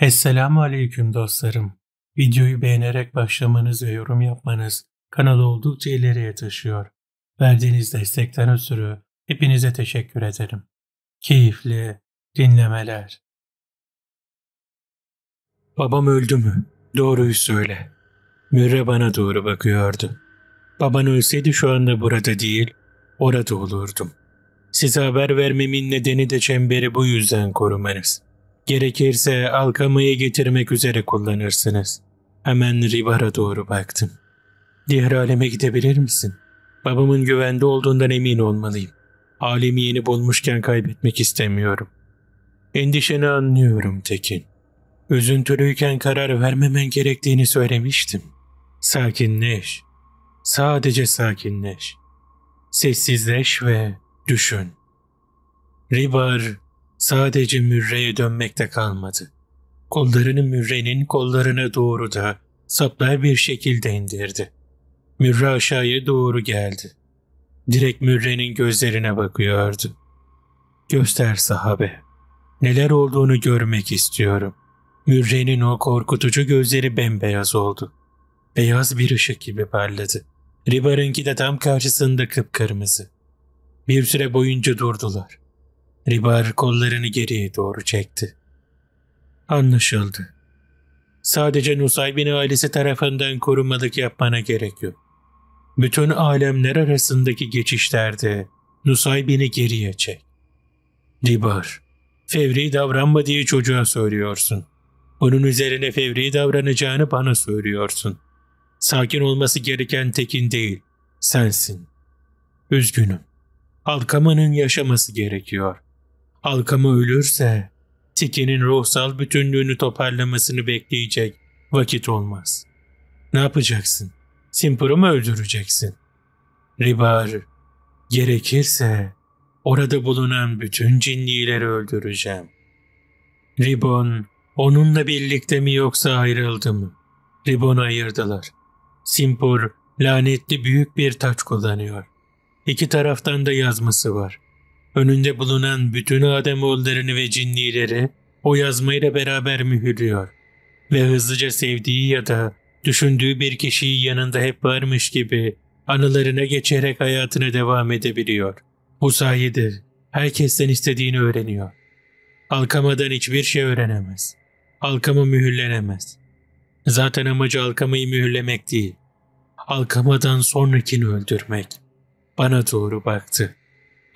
Esselamu Aleyküm dostlarım. Videoyu beğenerek başlamanız ve yorum yapmanız kanalı oldukça ileriye taşıyor. Verdiğiniz destekten ötürü hepinize teşekkür ederim. Keyifli dinlemeler. Babam öldü mü? Doğruyu söyle. Mürre bana doğru bakıyordu. Baban ölseydi şu anda burada değil, orada olurdum. Size haber vermemin nedeni de çemberi bu yüzden korumanız.'' Gerekirse alkamayı getirmek üzere kullanırsınız. Hemen Ribar'a doğru baktım. Diğer aleme gidebilir misin? Babamın güvende olduğundan emin olmalıyım. Alemi yeni bulmuşken kaybetmek istemiyorum. Endişeni anlıyorum Tekin. Üzüntülüyken karar vermemen gerektiğini söylemiştim. Sakinleş. Sadece sakinleş. Sessizleş ve düşün. Ribar Sadece Mürre'ye dönmekte kalmadı. Kollarını Mürre'nin kollarına doğru da saplar bir şekilde indirdi. Mürre aşağıya doğru geldi. Direkt Mürre'nin gözlerine bakıyordu. Göster sahabe. Neler olduğunu görmek istiyorum. Mürre'nin o korkutucu gözleri bembeyaz oldu. Beyaz bir ışık gibi parladı. Ribar'ınki de tam karşısında kıpkırmızı. Bir süre boyunca durdular. Ribar kollarını geriye doğru çekti. Anlaşıldı. Sadece Nusaybin ailesi tarafından korunmalık yapmana gerek yok. Bütün alemler arasındaki geçişlerde Nusaybin'i geriye çek. Ribar, fevri davranma diye çocuğa söylüyorsun. Onun üzerine fevri davranacağını bana söylüyorsun. Sakin olması gereken tekin değil, sensin. Üzgünüm. Halkamının yaşaması gerekiyor. Halkama ölürse Tikenin ruhsal bütünlüğünü toparlamasını bekleyecek vakit olmaz. Ne yapacaksın? Simpur'u mu öldüreceksin? Ribar, gerekirse orada bulunan bütün cinnileri öldüreceğim. Ribon, onunla birlikte mi yoksa ayrıldı mı? Ribon ayırdılar. Simpur, lanetli büyük bir taç kullanıyor. İki taraftan da yazması var önünde bulunan bütün Ademoğullarını ve cinnileri o yazmayla beraber mühürlüyor ve hızlıca sevdiği ya da düşündüğü bir kişiyi yanında hep varmış gibi anılarına geçerek hayatına devam edebiliyor. Bu sayede herkesten istediğini öğreniyor. Alkamadan hiçbir şey öğrenemez. Alkama mühürlenemez. Zaten amacı alkamayı mühürlemek değil. Alkamadan sonrakini öldürmek. Bana doğru baktı.''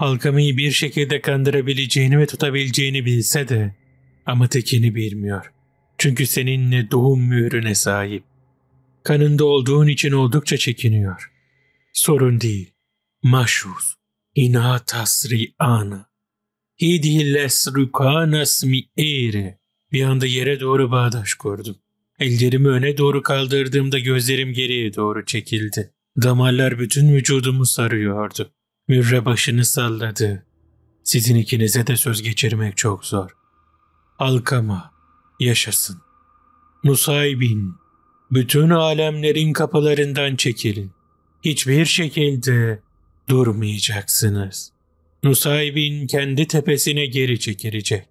Halkamayı bir şekilde kandırabileceğini ve tutabileceğini bilse de ama tekini bilmiyor. Çünkü seninle doğum mührüne sahip. Kanında olduğun için oldukça çekiniyor. Sorun değil. Maşuz. İna tasri ana. Hidilles rukanas mi eğri. Bir anda yere doğru bağdaş kurdum. Ellerimi öne doğru kaldırdığımda gözlerim geriye doğru çekildi. Damarlar bütün vücudumu sarıyordu. Mürre başını salladı. Sizin ikinize de söz geçirmek çok zor. Alkama, yaşasın. Musaybin, bütün alemlerin kapılarından çekilin. Hiçbir şekilde durmayacaksınız. Nusaybin kendi tepesine geri çekilecek.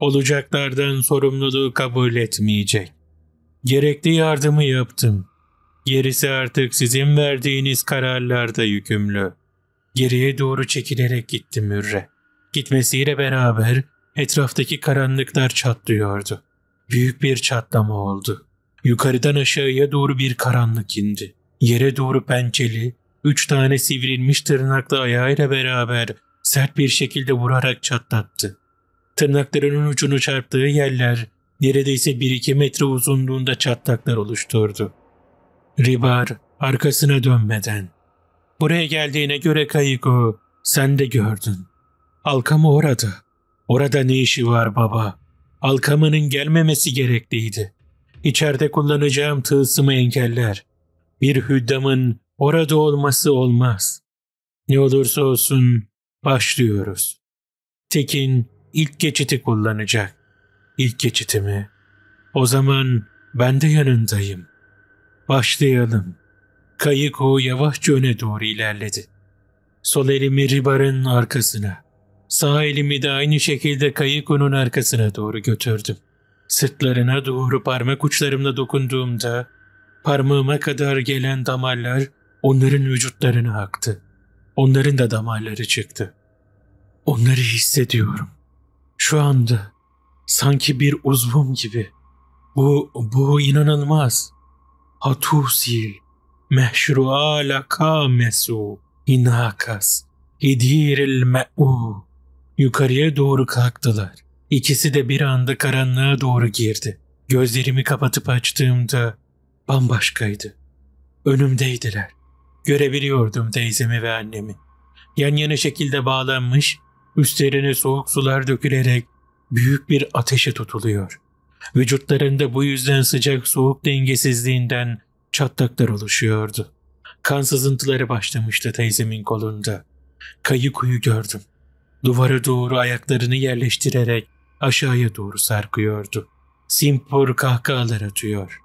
Olacaklardan sorumluluğu kabul etmeyecek. Gerekli yardımı yaptım. Gerisi artık sizin verdiğiniz kararlarda yükümlü. Geriye doğru çekilerek gitti Mürre. Gitmesiyle beraber etraftaki karanlıklar çatlıyordu. Büyük bir çatlama oldu. Yukarıdan aşağıya doğru bir karanlık indi. Yere doğru pençeli, üç tane sivrilmiş tırnaklı ayağıyla beraber sert bir şekilde vurarak çatlattı. Tırnaklarının ucunu çarptığı yerler neredeyse bir iki metre uzunluğunda çatlaklar oluşturdu. Ribar arkasına dönmeden Buraya geldiğine göre Kayiko, sen de gördün. Alkama orada. Orada ne işi var baba? Alkamının gelmemesi gerekliydi. İçeride kullanacağım tılsımı engeller. Bir hüddamın orada olması olmaz. Ne olursa olsun başlıyoruz. Tekin ilk geçiti kullanacak. İlk geçitimi. O zaman ben de yanındayım. Başlayalım. Kayık o yavaşça öne doğru ilerledi. Sol elimi Ribar'ın arkasına, sağ elimi de aynı şekilde kayık onun arkasına doğru götürdüm. Sırtlarına doğru parmak uçlarımla dokunduğumda parmağıma kadar gelen damarlar onların vücutlarını aktı. Onların da damarları çıktı. Onları hissediyorum. Şu anda sanki bir uzvum gibi. Bu, bu inanılmaz. Hatusil. مشروع لك mesu inakas gidiril me'u. Yukarıya doğru kalktılar. İkisi de bir anda karanlığa doğru girdi. Gözlerimi kapatıp açtığımda bambaşkaydı. Önümdeydiler. Görebiliyordum teyzemi ve annemi. Yan yana şekilde bağlanmış, üstlerine soğuk sular dökülerek büyük bir ateşe tutuluyor. Vücutlarında bu yüzden sıcak soğuk dengesizliğinden çatlaklar oluşuyordu. Kan sızıntıları başlamıştı teyzemin kolunda. Kayı kuyu gördüm. Duvara doğru ayaklarını yerleştirerek aşağıya doğru sarkıyordu. Simpor kahkahalar atıyor.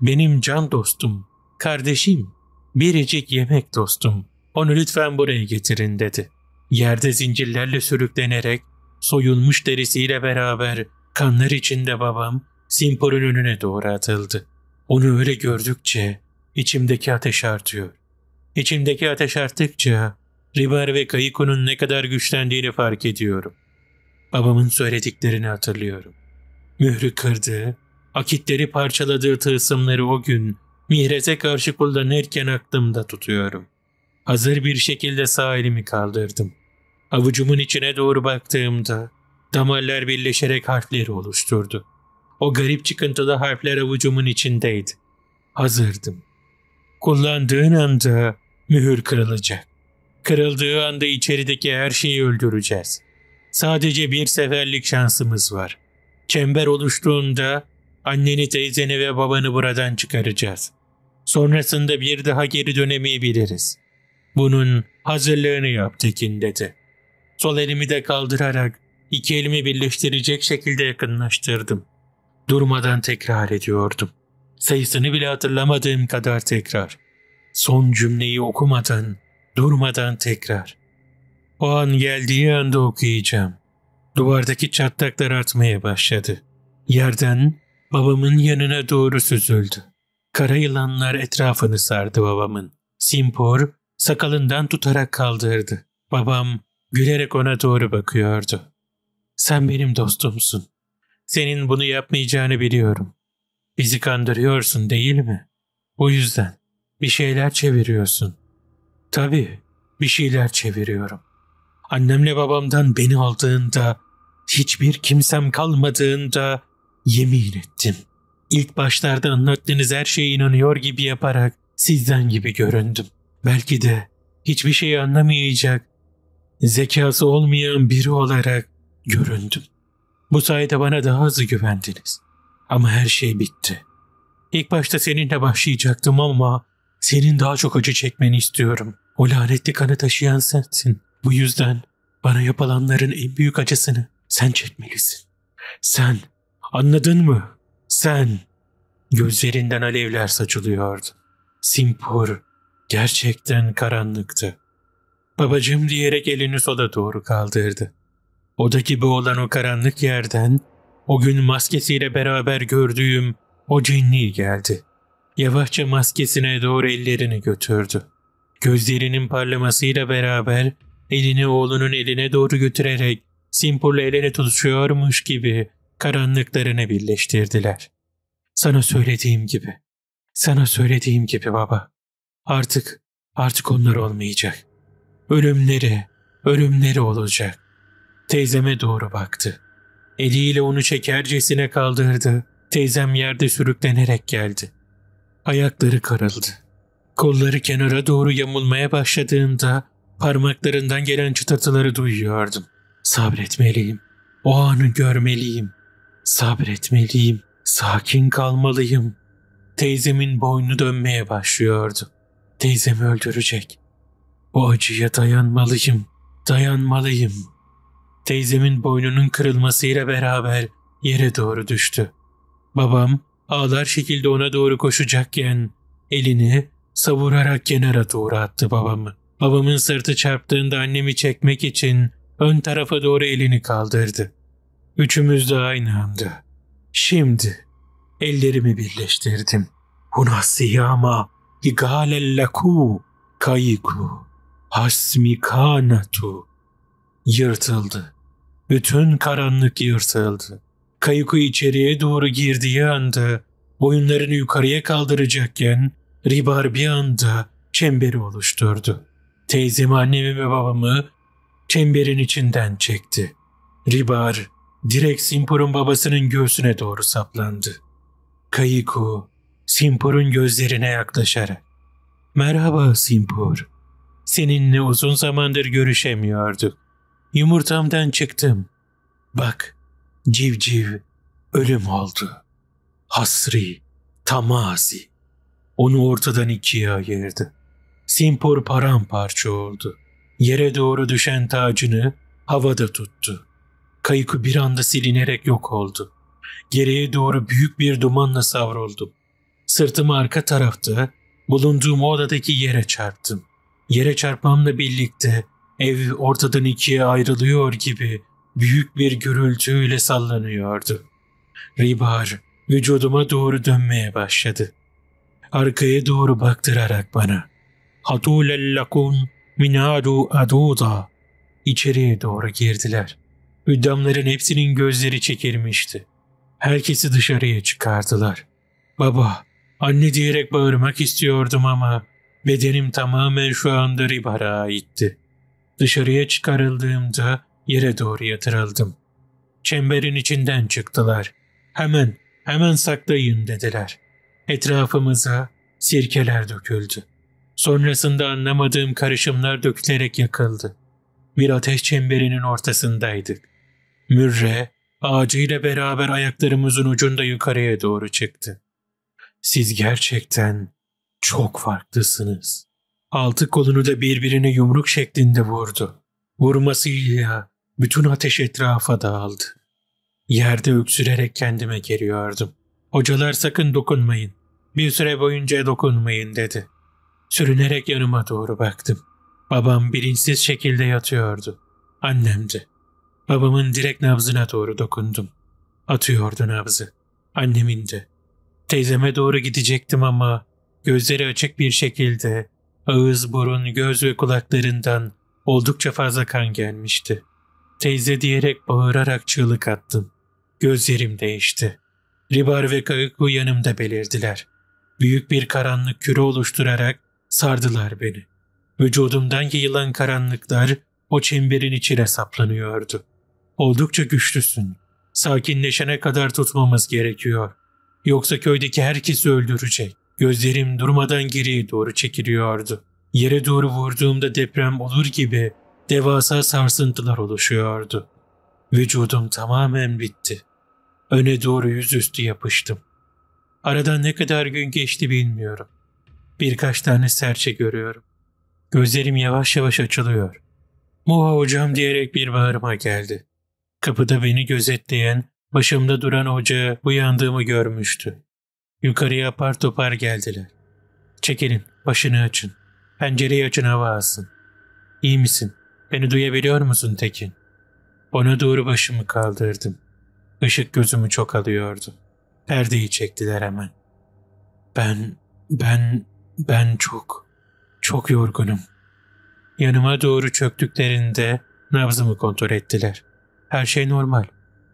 Benim can dostum, kardeşim, biricik yemek dostum, onu lütfen buraya getirin dedi. Yerde zincirlerle sürüklenerek, soyulmuş derisiyle beraber kanlar içinde babam Simpor'un önüne doğru atıldı. Onu öyle gördükçe içimdeki ateş artıyor. İçimdeki ateş arttıkça Ribar ve Kayiko'nun ne kadar güçlendiğini fark ediyorum. Babamın söylediklerini hatırlıyorum. Mührü kırdığı, akitleri parçaladığı tılsımları o gün Mihrez'e karşı kullanırken aklımda tutuyorum. Hazır bir şekilde sağ elimi kaldırdım. Avucumun içine doğru baktığımda damarlar birleşerek harfleri oluşturdu. O garip çıkıntılı harfler avucumun içindeydi. Hazırdım. Kullandığın anda mühür kırılacak. Kırıldığı anda içerideki her şeyi öldüreceğiz. Sadece bir seferlik şansımız var. Çember oluştuğunda anneni, teyzeni ve babanı buradan çıkaracağız. Sonrasında bir daha geri dönemeyebiliriz. Bunun hazırlığını yap Tekin dedi. Sol elimi de kaldırarak iki elimi birleştirecek şekilde yakınlaştırdım. Durmadan tekrar ediyordum. Sayısını bile hatırlamadığım kadar tekrar. Son cümleyi okumadan, durmadan tekrar. O an geldiği anda okuyacağım. Duvardaki çatlaklar artmaya başladı. Yerden babamın yanına doğru süzüldü. Kara yılanlar etrafını sardı babamın. Simpor sakalından tutarak kaldırdı. Babam gülerek ona doğru bakıyordu. Sen benim dostumsun. Senin bunu yapmayacağını biliyorum. Bizi kandırıyorsun değil mi? Bu yüzden bir şeyler çeviriyorsun. Tabii bir şeyler çeviriyorum. Annemle babamdan beni aldığında, hiçbir kimsem kalmadığında yemin ettim. İlk başlarda anlattığınız her şeye inanıyor gibi yaparak sizden gibi göründüm. Belki de hiçbir şeyi anlamayacak, zekası olmayan biri olarak göründüm. Bu sayede bana daha hızlı güvendiniz. Ama her şey bitti. İlk başta seninle başlayacaktım ama senin daha çok acı çekmeni istiyorum. O lanetli kanı taşıyan sensin. Bu yüzden bana yapılanların en büyük acısını sen çekmelisin. Sen, anladın mı? Sen. Gözlerinden alevler saçılıyordu. Simpur gerçekten karanlıktı. Babacım diyerek elini sola doğru kaldırdı. Oda gibi olan o karanlık yerden o gün maskesiyle beraber gördüğüm o cinni geldi. Yavaşça maskesine doğru ellerini götürdü. Gözlerinin parlamasıyla beraber elini oğlunun eline doğru götürerek Simpur'la el tutuşuyormuş gibi karanlıklarını birleştirdiler. Sana söylediğim gibi, sana söylediğim gibi baba. Artık, artık onlar olmayacak. Ölümleri, ölümleri olacak. Teyzeme doğru baktı. Eliyle onu çekercesine kaldırdı. Teyzem yerde sürüklenerek geldi. Ayakları karıldı. Kolları kenara doğru yamulmaya başladığında parmaklarından gelen çıtırtıları duyuyordum. Sabretmeliyim. O anı görmeliyim. Sabretmeliyim. Sakin kalmalıyım. Teyzemin boynu dönmeye başlıyordu. Teyzemi öldürecek. Bu acıya dayanmalıyım. Dayanmalıyım.'' Teyzemin boynunun kırılmasıyla beraber yere doğru düştü. Babam ağlar şekilde ona doğru koşacakken elini savurarak kenara doğru attı babamı. Babamın sırtı çarptığında annemi çekmek için ön tarafa doğru elini kaldırdı. Üçümüz de aynı anda. Şimdi ellerimi birleştirdim. Hunasiyama igalellaku kayiku hasmikanatu yırtıldı. Bütün karanlık yırtıldı. Kayuku içeriye doğru girdiği anda boyunlarını yukarıya kaldıracakken Ribar bir anda çemberi oluşturdu. Teyzemi, annemi ve babamı çemberin içinden çekti. Ribar direkt Simpur'un babasının göğsüne doğru saplandı. Kayiko Simpur'un gözlerine yaklaşarak ''Merhaba Simpur, seninle uzun zamandır görüşemiyorduk. Yumurtamdan çıktım. Bak, civciv ölüm oldu. Hasri, tamazi. Onu ortadan ikiye ayırdı. Simpor paramparça oldu. Yere doğru düşen tacını havada tuttu. Kayıkı bir anda silinerek yok oldu. Geriye doğru büyük bir dumanla savruldum. Sırtımı arka tarafta, bulunduğum odadaki yere çarptım. Yere çarpmamla birlikte Ev ortadan ikiye ayrılıyor gibi büyük bir gürültüyle sallanıyordu. Ribar vücuduma doğru dönmeye başladı. Arkaya doğru baktırarak bana "Hatulel lakun minadu aduda" içeriye doğru girdiler. Hüddamların hepsinin gözleri çekilmişti. Herkesi dışarıya çıkardılar. Baba, anne diyerek bağırmak istiyordum ama bedenim tamamen şu anda Ribar'a aitti. Dışarıya çıkarıldığımda yere doğru yatırıldım. Çemberin içinden çıktılar. Hemen, hemen saklayın dediler. Etrafımıza sirkeler döküldü. Sonrasında anlamadığım karışımlar dökülerek yakıldı. Bir ateş çemberinin ortasındaydık. Mürre, ağacıyla beraber ayaklarımızın ucunda yukarıya doğru çıktı. Siz gerçekten çok farklısınız.'' Altı kolunu da birbirine yumruk şeklinde vurdu. Vurmasıyla bütün ateş etrafa dağıldı. Yerde öksürerek kendime geliyordum. Hocalar sakın dokunmayın. Bir süre boyunca dokunmayın dedi. Sürünerek yanıma doğru baktım. Babam bilinçsiz şekilde yatıyordu. Annemdi. Babamın direkt nabzına doğru dokundum. Atıyordu nabzı. Annemin de. Teyzeme doğru gidecektim ama gözleri açık bir şekilde Ağız, burun, göz ve kulaklarından oldukça fazla kan gelmişti. Teyze diyerek bağırarak çığlık attım. Gözlerim değişti. Ribar ve kayık bu yanımda belirdiler. Büyük bir karanlık küre oluşturarak sardılar beni. Vücudumdan yayılan karanlıklar o çemberin içine saplanıyordu. Oldukça güçlüsün. Sakinleşene kadar tutmamız gerekiyor. Yoksa köydeki herkesi öldürecek. Gözlerim durmadan geriye doğru çekiliyordu. Yere doğru vurduğumda deprem olur gibi devasa sarsıntılar oluşuyordu. Vücudum tamamen bitti. Öne doğru yüzüstü yapıştım. Aradan ne kadar gün geçti bilmiyorum. Birkaç tane serçe görüyorum. Gözlerim yavaş yavaş açılıyor. Moha hocam diyerek bir bağırma geldi. Kapıda beni gözetleyen, başımda duran hoca uyandığımı görmüştü. Yukarıya apar topar geldiler. Çekilin, başını açın. Pencereyi açın hava alsın. İyi misin? Beni duyabiliyor musun Tekin? Ona doğru başımı kaldırdım. Işık gözümü çok alıyordu. Perdeyi çektiler hemen. Ben, ben, ben çok, çok yorgunum. Yanıma doğru çöktüklerinde nabzımı kontrol ettiler. Her şey normal.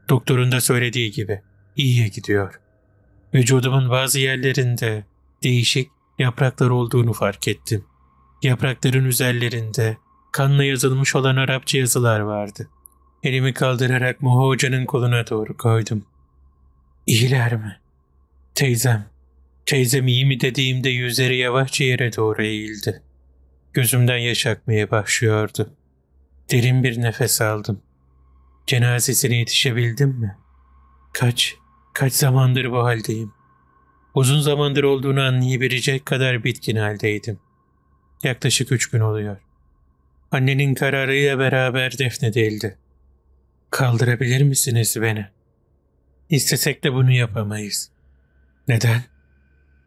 Doktorun da söylediği gibi. İyiye gidiyor.'' Vücudumun bazı yerlerinde değişik yapraklar olduğunu fark ettim. Yaprakların üzerlerinde kanla yazılmış olan Arapça yazılar vardı. Elimi kaldırarak Moho Hoca'nın koluna doğru koydum. İyiler mi? Teyzem. Teyzem iyi mi dediğimde yüzleri yavaşça yere doğru eğildi. Gözümden yaş akmaya başlıyordu. Derin bir nefes aldım. Cenazesine yetişebildim mi? Kaç? Kaç zamandır bu haldeyim. Uzun zamandır olduğunu anlayabilecek kadar bitkin haldeydim. Yaklaşık üç gün oluyor. Annenin kararıyla beraber defnedildi. Kaldırabilir misiniz beni? İstesek de bunu yapamayız. Neden?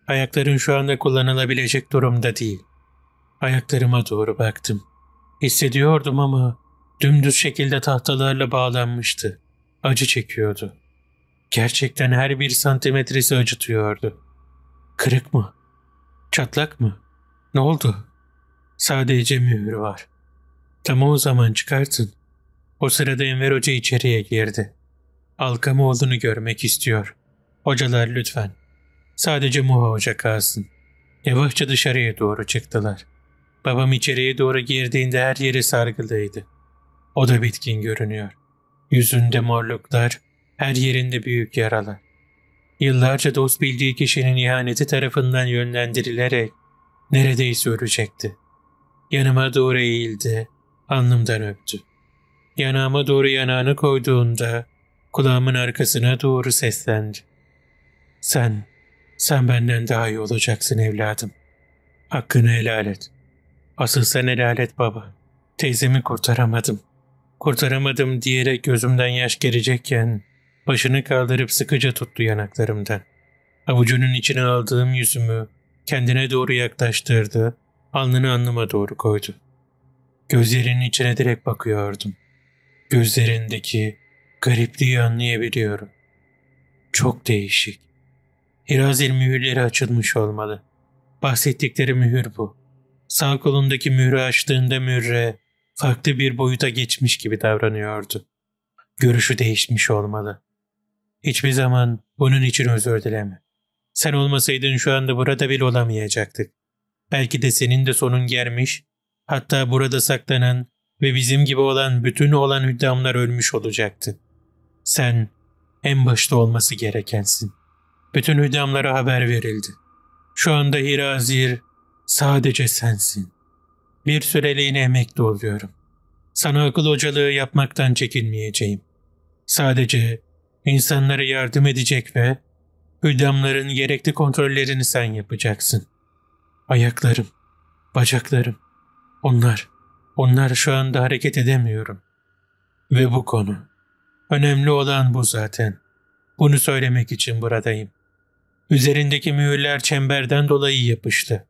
Ayakların şu anda kullanılabilecek durumda değil. Ayaklarıma doğru baktım. Hissediyordum ama dümdüz şekilde tahtalarla bağlanmıştı. Acı çekiyordu. Gerçekten her bir santimetresi acıtıyordu. Kırık mı? Çatlak mı? Ne oldu? Sadece mühür var. Tam o zaman çıkartın. O sırada Enver Hoca içeriye girdi. Alkam olduğunu görmek istiyor. Hocalar lütfen. Sadece Muha Hoca kalsın. Yavaşça dışarıya doğru çıktılar. Babam içeriye doğru girdiğinde her yeri sargılıydı. O da bitkin görünüyor. Yüzünde morluklar, her yerinde büyük yaralı. Yıllarca dost bildiği kişinin ihaneti tarafından yönlendirilerek neredeyse ölecekti. Yanıma doğru eğildi, alnımdan öptü. Yanağıma doğru yanağını koyduğunda kulağımın arkasına doğru seslendi. Sen, sen benden daha iyi olacaksın evladım. Hakkını helal et. Asıl sen helal et baba. Teyzemi kurtaramadım. Kurtaramadım diyerek gözümden yaş gelecekken Başını kaldırıp sıkıca tuttu yanaklarımdan. Avucunun içine aldığım yüzümü kendine doğru yaklaştırdı, alnını alnıma doğru koydu. Gözlerinin içine direkt bakıyordum. Gözlerindeki garipliği anlayabiliyorum. Çok değişik. Hirazil mühürleri açılmış olmalı. Bahsettikleri mühür bu. Sağ kolundaki mührü açtığında mürre farklı bir boyuta geçmiş gibi davranıyordu. Görüşü değişmiş olmalı. Hiçbir zaman bunun için özür dileme. Sen olmasaydın şu anda burada bile olamayacaktık. Belki de senin de sonun gelmiş, hatta burada saklanan ve bizim gibi olan bütün olan hüddamlar ölmüş olacaktı. Sen en başta olması gerekensin. Bütün hüddamlara haber verildi. Şu anda Hirazir sadece sensin. Bir süreliğine emekli oluyorum. Sana akıl hocalığı yapmaktan çekinmeyeceğim. Sadece insanlara yardım edecek ve hüdamların gerekli kontrollerini sen yapacaksın. Ayaklarım, bacaklarım, onlar, onlar şu anda hareket edemiyorum. Ve bu konu. Önemli olan bu zaten. Bunu söylemek için buradayım. Üzerindeki mühürler çemberden dolayı yapıştı.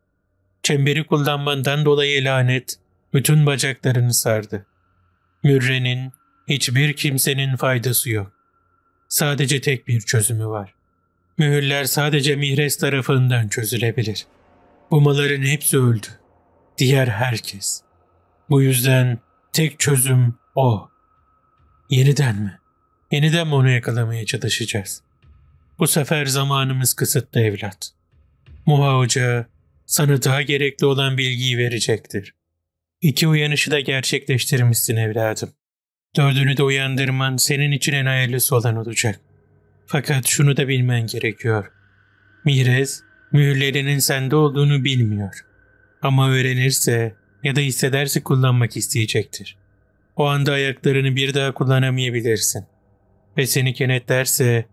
Çemberi kullanmandan dolayı lanet bütün bacaklarını sardı. Mürrenin hiçbir kimsenin faydası yok sadece tek bir çözümü var. Mühürler sadece Mihres tarafından çözülebilir. Umaların hepsi öldü. Diğer herkes. Bu yüzden tek çözüm o. Yeniden mi? Yeniden mi onu yakalamaya çalışacağız? Bu sefer zamanımız kısıtlı evlat. Muha Hoca sana daha gerekli olan bilgiyi verecektir. İki uyanışı da gerçekleştirmişsin evladım. Dördünü de uyandırman senin için en hayırlısı olan olacak. Fakat şunu da bilmen gerekiyor. Mirez, mühürlerinin sende olduğunu bilmiyor. Ama öğrenirse ya da hissederse kullanmak isteyecektir. O anda ayaklarını bir daha kullanamayabilirsin. Ve seni kenetlerse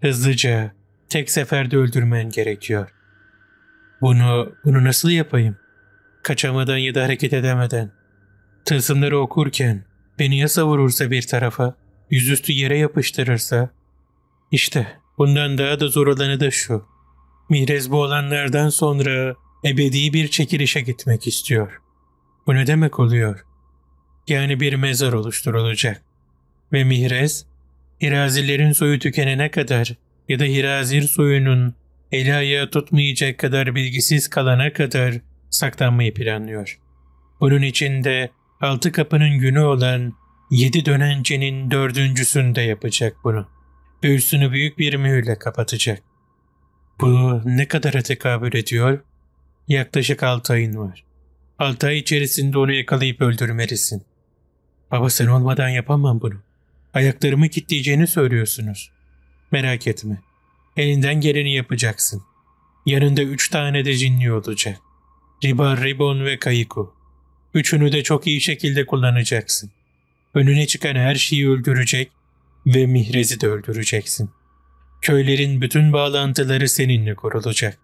hızlıca, tek seferde öldürmen gerekiyor. Bunu, bunu nasıl yapayım? Kaçamadan ya da hareket edemeden. Tılsımları okurken, Beni ya savurursa bir tarafa, yüzüstü yere yapıştırırsa? İşte bundan daha da zor olanı da şu. Mihrez bu olanlardan sonra ebedi bir çekilişe gitmek istiyor. Bu ne demek oluyor? Yani bir mezar oluşturulacak. Ve Mihrez, Hirazilerin soyu tükenene kadar ya da Hirazir soyunun eli ayağı tutmayacak kadar bilgisiz kalana kadar saklanmayı planlıyor. Bunun için de altı kapının günü olan yedi dönencenin dördüncüsünde yapacak bunu ve üstünü büyük bir mühürle kapatacak. Bu ne kadara tekabül ediyor? Yaklaşık altı ayın var. Altı ay içerisinde onu yakalayıp öldürmelisin. Baba sen olmadan yapamam bunu. Ayaklarımı kitleyeceğini söylüyorsunuz. Merak etme. Elinden geleni yapacaksın. Yanında üç tane de cinli olacak. Riba, Ribon ve Kayiko. Üçünü de çok iyi şekilde kullanacaksın. Önüne çıkan her şeyi öldürecek ve Mihrez'i de öldüreceksin. Köylerin bütün bağlantıları seninle kurulacak.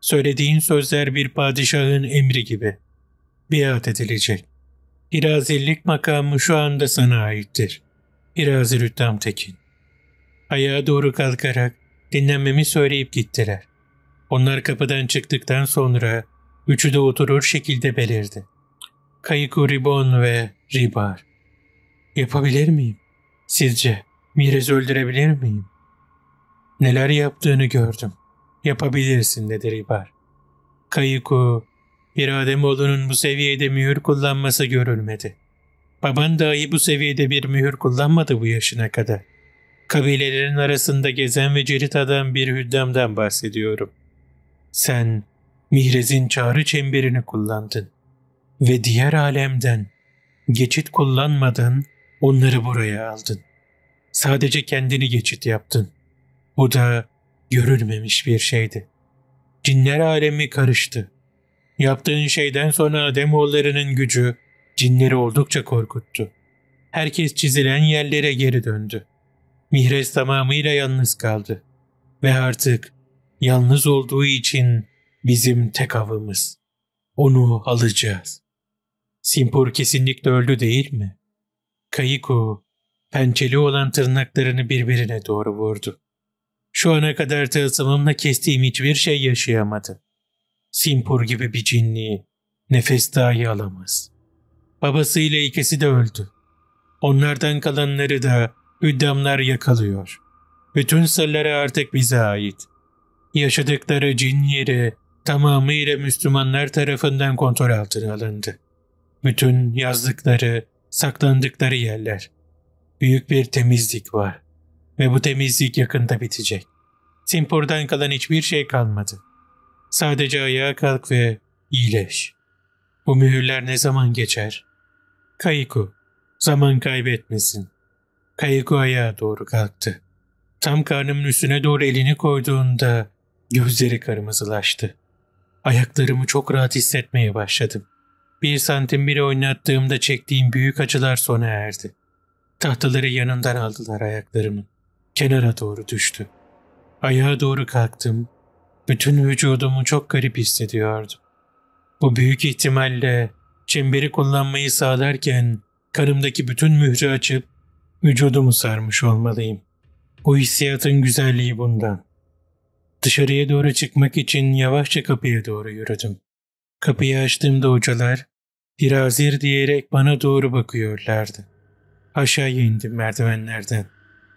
Söylediğin sözler bir padişahın emri gibi. Biat edilecek. Hirazillik makamı şu anda sana aittir. İrazi Rüttam Tekin. Ayağa doğru kalkarak dinlenmemi söyleyip gittiler. Onlar kapıdan çıktıktan sonra üçü de oturur şekilde belirdi. Kayıku Ribon ve Ribar. Yapabilir miyim? Sizce Mirez'i öldürebilir miyim? Neler yaptığını gördüm. Yapabilirsin dedi Ribar. Kayıku, bir Ademoğlu'nun bu seviyede mühür kullanması görülmedi. Baban dahi bu seviyede bir mühür kullanmadı bu yaşına kadar. Kabilelerin arasında gezen ve cirit adam bir hüddamdan bahsediyorum. Sen Mihrez'in çağrı çemberini kullandın ve diğer alemden geçit kullanmadan onları buraya aldın. Sadece kendini geçit yaptın. Bu da görülmemiş bir şeydi. Cinler alemi karıştı. Yaptığın şeyden sonra Ademoğullarının gücü cinleri oldukça korkuttu. Herkes çizilen yerlere geri döndü. Mihres tamamıyla yalnız kaldı. Ve artık yalnız olduğu için bizim tek avımız. Onu alacağız. Simpur kesinlikle öldü değil mi? Kayiko, pençeli olan tırnaklarını birbirine doğru vurdu. Şu ana kadar tılsımımla kestiğim hiçbir şey yaşayamadı. Simpur gibi bir cinliği nefes dahi alamaz. Babasıyla ikisi de öldü. Onlardan kalanları da hüddamlar yakalıyor. Bütün sırları artık bize ait. Yaşadıkları cin yeri tamamıyla Müslümanlar tarafından kontrol altına alındı. Bütün yazdıkları, saklandıkları yerler. Büyük bir temizlik var ve bu temizlik yakında bitecek. Simpur'dan kalan hiçbir şey kalmadı. Sadece ayağa kalk ve iyileş. Bu mühürler ne zaman geçer? Kayiku, zaman kaybetmesin. Kayiku ayağa doğru kalktı. Tam karnımın üstüne doğru elini koyduğunda gözleri kırmızılaştı. Ayaklarımı çok rahat hissetmeye başladım. Bir santim bile oynattığımda çektiğim büyük acılar sona erdi. Tahtaları yanından aldılar ayaklarımın. Kenara doğru düştü. Ayağa doğru kalktım. Bütün vücudumu çok garip hissediyordum. Bu büyük ihtimalle çemberi kullanmayı sağlarken kanımdaki bütün mührü açıp vücudumu sarmış olmalıyım. Bu hissiyatın güzelliği bundan. Dışarıya doğru çıkmak için yavaşça kapıya doğru yürüdüm. Kapıyı açtığımda hocalar birazir diyerek bana doğru bakıyorlardı. Aşağıya indim merdivenlerden.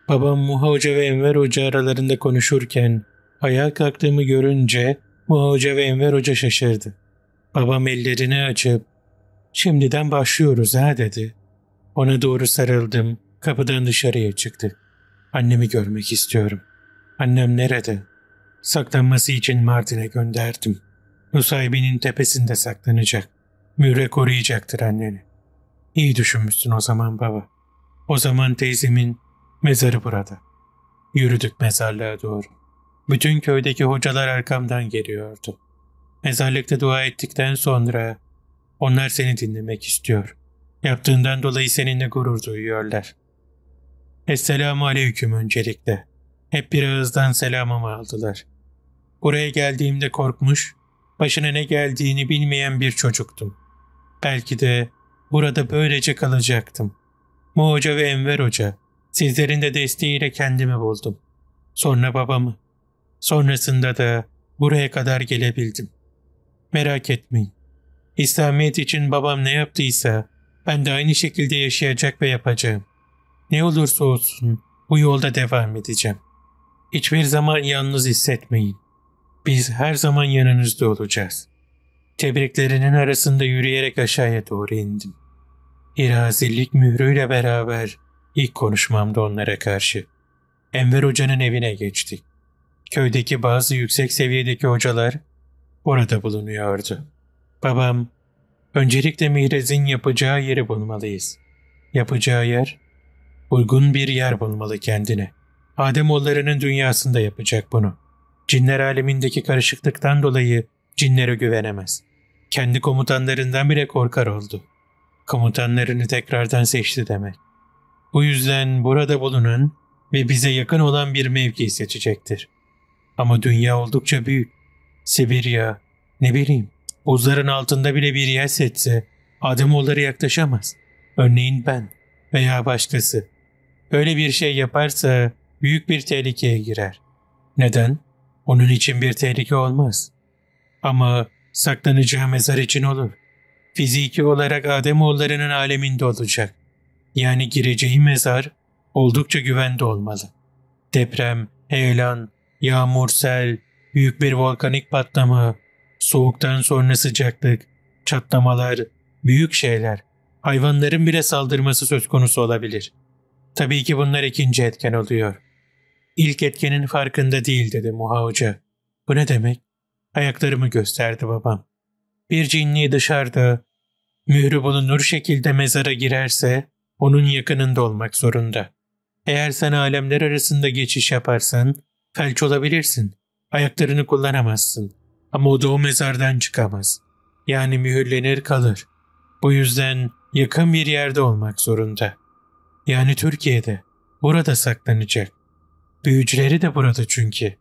Babam Muha Hoca ve Enver Hoca aralarında konuşurken ayağa kalktığımı görünce Muha Hoca ve Enver Hoca şaşırdı. Babam ellerini açıp ''Şimdiden başlıyoruz ha'' dedi. Ona doğru sarıldım, kapıdan dışarıya çıktı. Annemi görmek istiyorum. Annem nerede? Saklanması için Mardin'e gönderdim.'' Nusaybinin tepesinde saklanacak. Müre koruyacaktır anneni. İyi düşünmüşsün o zaman baba. O zaman teyzemin mezarı burada. Yürüdük mezarlığa doğru. Bütün köydeki hocalar arkamdan geliyordu. Mezarlıkta dua ettikten sonra onlar seni dinlemek istiyor. Yaptığından dolayı seninle gurur duyuyorlar. Esselamu aleyküm öncelikle. Hep bir ağızdan selamımı aldılar. Buraya geldiğimde korkmuş, başına ne geldiğini bilmeyen bir çocuktum. Belki de burada böylece kalacaktım. Mu Hoca ve Enver Hoca, sizlerin de desteğiyle kendimi buldum. Sonra babamı. Sonrasında da buraya kadar gelebildim. Merak etmeyin. İslamiyet için babam ne yaptıysa ben de aynı şekilde yaşayacak ve yapacağım. Ne olursa olsun bu yolda devam edeceğim. Hiçbir zaman yalnız hissetmeyin. Biz her zaman yanınızda olacağız. Tebriklerinin arasında yürüyerek aşağıya doğru indim. İrazillik mührüyle beraber ilk konuşmamda onlara karşı. Enver Hoca'nın evine geçtik. Köydeki bazı yüksek seviyedeki hocalar orada bulunuyordu. Babam, öncelikle Mihrez'in yapacağı yeri bulmalıyız. Yapacağı yer, uygun bir yer bulmalı kendine. Ademoğullarının dünyasında yapacak bunu.'' Cinler alemindeki karışıklıktan dolayı cinlere güvenemez. Kendi komutanlarından bile korkar oldu. Komutanlarını tekrardan seçti demek. Bu yüzden burada bulunan ve bize yakın olan bir mevki seçecektir. Ama dünya oldukça büyük. Sibirya, ne bileyim, buzların altında bile bir yer seçse adım onlara yaklaşamaz. Örneğin ben veya başkası. Böyle bir şey yaparsa büyük bir tehlikeye girer. Neden? Onun için bir tehlike olmaz. Ama saklanacağı mezar için olur. Fiziki olarak Ademoğullarının aleminde olacak. Yani gireceği mezar oldukça güvende olmalı. Deprem, heyelan, yağmur, sel, büyük bir volkanik patlama, soğuktan sonra sıcaklık, çatlamalar, büyük şeyler, hayvanların bile saldırması söz konusu olabilir. Tabii ki bunlar ikinci etken oluyor.'' İlk etkenin farkında değil dedi Muha Hoca. Bu ne demek? Ayaklarımı gösterdi babam. Bir cinni dışarıda, mührü bulunur şekilde mezara girerse onun yakınında olmak zorunda. Eğer sen alemler arasında geçiş yaparsan felç olabilirsin. Ayaklarını kullanamazsın. Ama o da o mezardan çıkamaz. Yani mühürlenir kalır. Bu yüzden yakın bir yerde olmak zorunda. Yani Türkiye'de. Burada saklanacak. Büyücüleri de burada çünkü.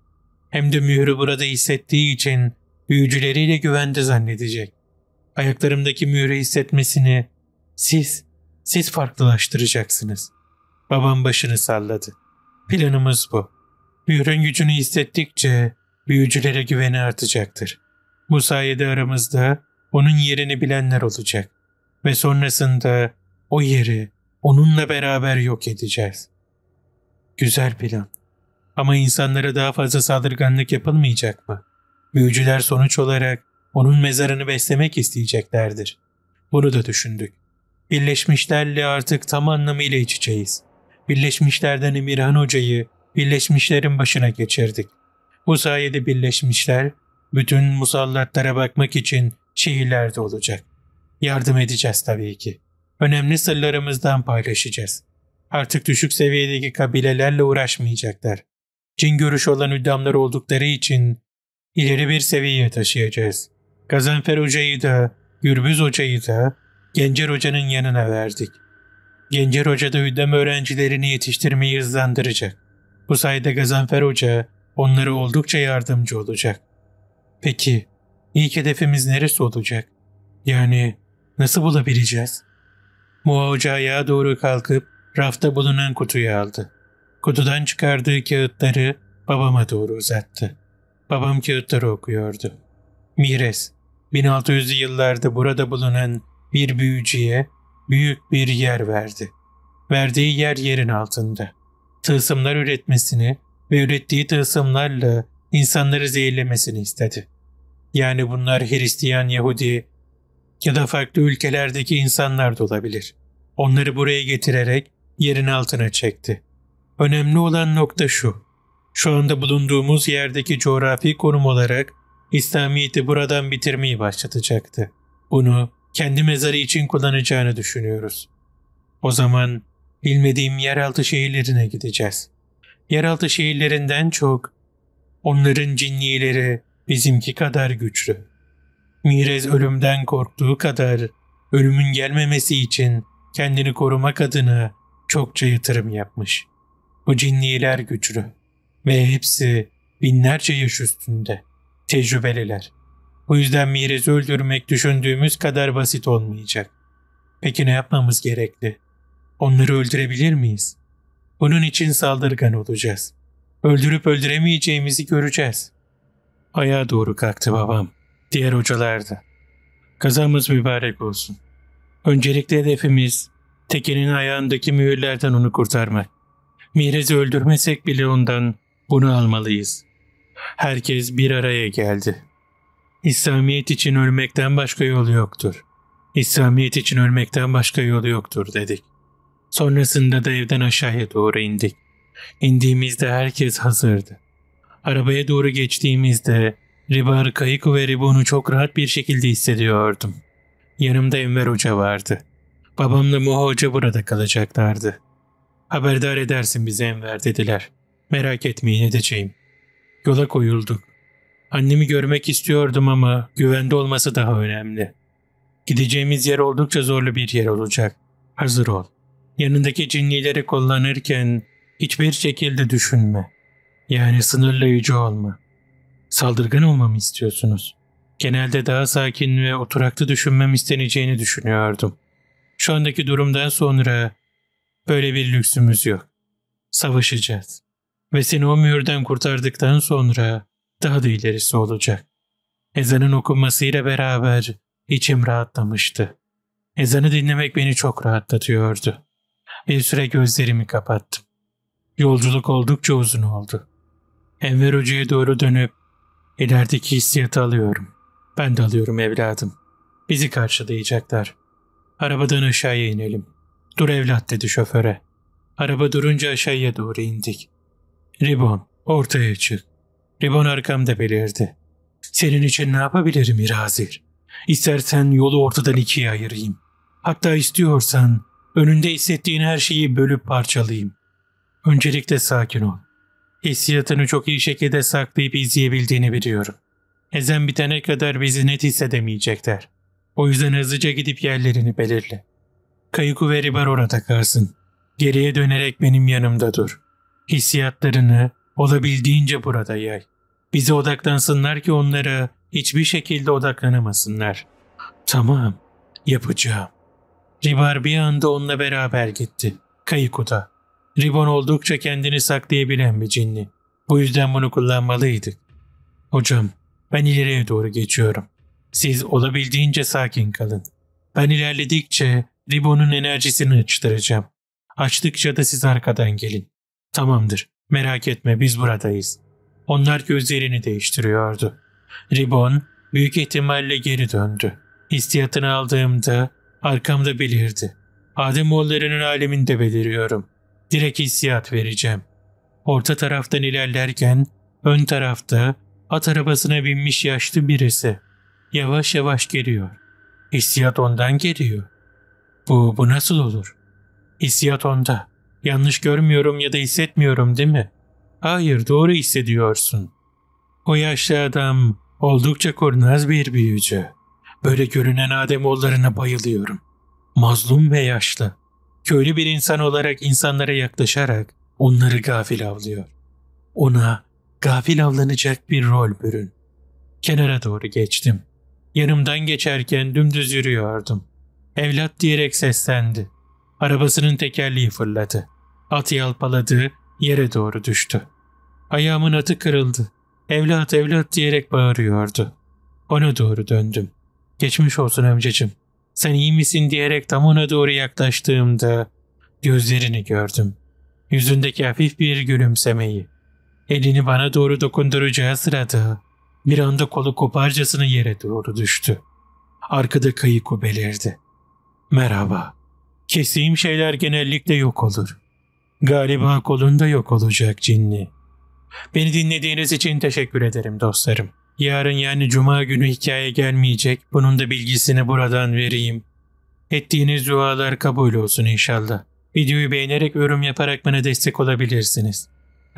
Hem de mührü burada hissettiği için büyücüleriyle güvende zannedecek. Ayaklarımdaki mührü hissetmesini siz, siz farklılaştıracaksınız. Babam başını salladı. Planımız bu. Mührün gücünü hissettikçe büyücülere güveni artacaktır. Bu sayede aramızda onun yerini bilenler olacak ve sonrasında o yeri onunla beraber yok edeceğiz. Güzel plan. Ama insanlara daha fazla saldırganlık yapılmayacak mı? Büyücüler sonuç olarak onun mezarını beslemek isteyeceklerdir. Bunu da düşündük. Birleşmişlerle artık tam anlamıyla iç içeyiz. Birleşmişlerden Emirhan Hoca'yı Birleşmişlerin başına geçirdik. Bu sayede Birleşmişler bütün musallatlara bakmak için şehirlerde olacak. Yardım edeceğiz tabii ki. Önemli sırlarımızdan paylaşacağız. Artık düşük seviyedeki kabilelerle uğraşmayacaklar cin görüş olan üddamlar oldukları için ileri bir seviyeye taşıyacağız. Gazanfer Hoca'yı da, Gürbüz Hoca'yı da Gencer Hoca'nın yanına verdik. Gencer Hoca da üddam öğrencilerini yetiştirmeyi hızlandıracak. Bu sayede Gazanfer Hoca onlara oldukça yardımcı olacak. Peki, ilk hedefimiz neresi olacak? Yani nasıl bulabileceğiz? Muha Hoca ayağa doğru kalkıp rafta bulunan kutuyu aldı. Kutudan çıkardığı kağıtları babama doğru uzattı. Babam kağıtları okuyordu. Mires, 1600'lü yıllarda burada bulunan bir büyücüye büyük bir yer verdi. Verdiği yer yerin altında. Tılsımlar üretmesini ve ürettiği tılsımlarla insanları zehirlemesini istedi. Yani bunlar Hristiyan, Yahudi ya da farklı ülkelerdeki insanlar da olabilir. Onları buraya getirerek yerin altına çekti. Önemli olan nokta şu. Şu anda bulunduğumuz yerdeki coğrafi konum olarak İslamiyet'i buradan bitirmeyi başlatacaktı. Bunu kendi mezarı için kullanacağını düşünüyoruz. O zaman bilmediğim yeraltı şehirlerine gideceğiz. Yeraltı şehirlerinden çok onların cinnileri bizimki kadar güçlü. Mirez ölümden korktuğu kadar ölümün gelmemesi için kendini korumak adına çokça yatırım yapmış. O cinniler güçlü ve hepsi binlerce yaş üstünde, tecrübeliler. Bu yüzden Mirez'i öldürmek düşündüğümüz kadar basit olmayacak. Peki ne yapmamız gerekli? Onları öldürebilir miyiz? Bunun için saldırgan olacağız. Öldürüp öldüremeyeceğimizi göreceğiz. Ayağa doğru kalktı babam. Diğer hocalar da. Kazamız mübarek olsun. Öncelikle hedefimiz Tekin'in ayağındaki mühürlerden onu kurtarmak. Mirez'i öldürmesek bile ondan bunu almalıyız. Herkes bir araya geldi. İslamiyet için ölmekten başka yolu yoktur. İslamiyet için ölmekten başka yolu yoktur dedik. Sonrasında da evden aşağıya doğru indik. İndiğimizde herkes hazırdı. Arabaya doğru geçtiğimizde Ribar Kayık ve Ribon'u çok rahat bir şekilde hissediyordum. Yanımda Enver Hoca vardı. Babamla Moha Hoca burada kalacaklardı. Haberdar edersin bize Enver dediler. Merak etmeyin edeceğim. Yola koyulduk. Annemi görmek istiyordum ama güvende olması daha önemli. Gideceğimiz yer oldukça zorlu bir yer olacak. Hazır ol. Yanındaki cinnileri kullanırken hiçbir şekilde düşünme. Yani sınırlayıcı olma. Saldırgan olmamı istiyorsunuz. Genelde daha sakin ve oturaklı düşünmem isteneceğini düşünüyordum. Şu andaki durumdan sonra Böyle bir lüksümüz yok. Savaşacağız. Ve seni o mühürden kurtardıktan sonra daha da ilerisi olacak. Ezanın okunmasıyla beraber içim rahatlamıştı. Ezanı dinlemek beni çok rahatlatıyordu. Bir süre gözlerimi kapattım. Yolculuk oldukça uzun oldu. Enver Hoca'ya doğru dönüp ilerideki hissiyatı alıyorum. Ben de alıyorum evladım. Bizi karşılayacaklar. Arabadan aşağıya inelim.'' Dur evlat dedi şoföre. Araba durunca aşağıya doğru indik. Ribon ortaya çık. Ribon arkamda belirdi. Senin için ne yapabilirim İrazir? İstersen yolu ortadan ikiye ayırayım. Hatta istiyorsan önünde hissettiğin her şeyi bölüp parçalayayım. Öncelikle sakin ol. Hissiyatını çok iyi şekilde saklayıp izleyebildiğini biliyorum. Ezen bitene kadar bizi net hissedemeyecekler. O yüzden hızlıca gidip yerlerini belirle. Kayıku ve orada kalsın. Geriye dönerek benim yanımda dur. Hissiyatlarını olabildiğince burada yay. Bize odaklansınlar ki onlara hiçbir şekilde odaklanamasınlar. Tamam, yapacağım. Ribar bir anda onunla beraber gitti. Kayıku'da. Ribon oldukça kendini saklayabilen bir cinli. Bu yüzden bunu kullanmalıydık. Hocam, ben ileriye doğru geçiyorum. Siz olabildiğince sakin kalın. Ben ilerledikçe Ribon'un enerjisini açtıracağım. Açtıkça da siz arkadan gelin. Tamamdır, merak etme biz buradayız. Onlar gözlerini değiştiriyordu. Ribon büyük ihtimalle geri döndü. İstiyatını aldığımda arkamda belirdi. Ademoğullarının aleminde beliriyorum. Direkt hissiyat vereceğim. Orta taraftan ilerlerken ön tarafta at arabasına binmiş yaşlı birisi. Yavaş yavaş geliyor. Hissiyat ondan geliyor. Bu, bu nasıl olur? Hissiyat onda. Yanlış görmüyorum ya da hissetmiyorum değil mi? Hayır doğru hissediyorsun. O yaşlı adam oldukça kurnaz bir büyücü. Böyle görünen Ademoğullarına bayılıyorum. Mazlum ve yaşlı. Köylü bir insan olarak insanlara yaklaşarak onları gafil avlıyor. Ona gafil avlanacak bir rol bürün. Kenara doğru geçtim. Yanımdan geçerken dümdüz yürüyordum evlat diyerek seslendi. Arabasının tekerleği fırladı. At yalpaladı, yere doğru düştü. Ayağımın atı kırıldı. Evlat evlat diyerek bağırıyordu. Ona doğru döndüm. Geçmiş olsun amcacım. Sen iyi misin diyerek tam ona doğru yaklaştığımda gözlerini gördüm. Yüzündeki hafif bir gülümsemeyi. Elini bana doğru dokunduracağı sırada bir anda kolu koparcasına yere doğru düştü. Arkada kayık belirdi. Merhaba. Kestiğim şeyler genellikle yok olur. Galiba kolunda yok olacak cinni. Beni dinlediğiniz için teşekkür ederim dostlarım. Yarın yani cuma günü hikaye gelmeyecek. Bunun da bilgisini buradan vereyim. Ettiğiniz dualar kabul olsun inşallah. Videoyu beğenerek yorum yaparak bana destek olabilirsiniz.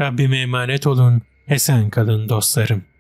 Rabbime emanet olun. Esen kalın dostlarım.